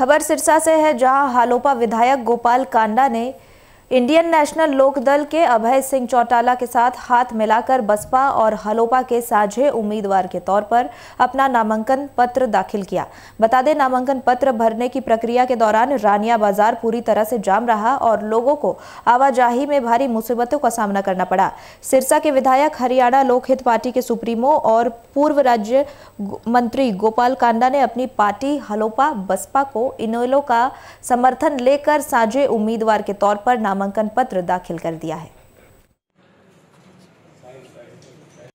खबर सिरसा से है जहां हालोपा विधायक गोपाल कांडा ने इंडियन नेशनल लोक दल के अभय सिंह चौटाला के साथ हाथ मिलाकर बसपा और हलोपा के साझे उम्मीदवार के तौर पर अपना नामांकन पत्र दाखिल किया बता दें नामांकन पत्र भरने की प्रक्रिया के दौरान रानिया बाजार पूरी तरह से जाम रहा और लोगों को आवाजाही में भारी मुसीबतों का सामना करना पड़ा सिरसा के विधायक हरियाणा लोकहित पार्टी के सुप्रीमो और पूर्व राज्य मंत्री गोपाल कांडा ने अपनी पार्टी हलोपा बसपा को इनोलो का समर्थन लेकर साझे उम्मीदवार के तौर पर नाम नामांकन पत्र दाखिल कर दिया है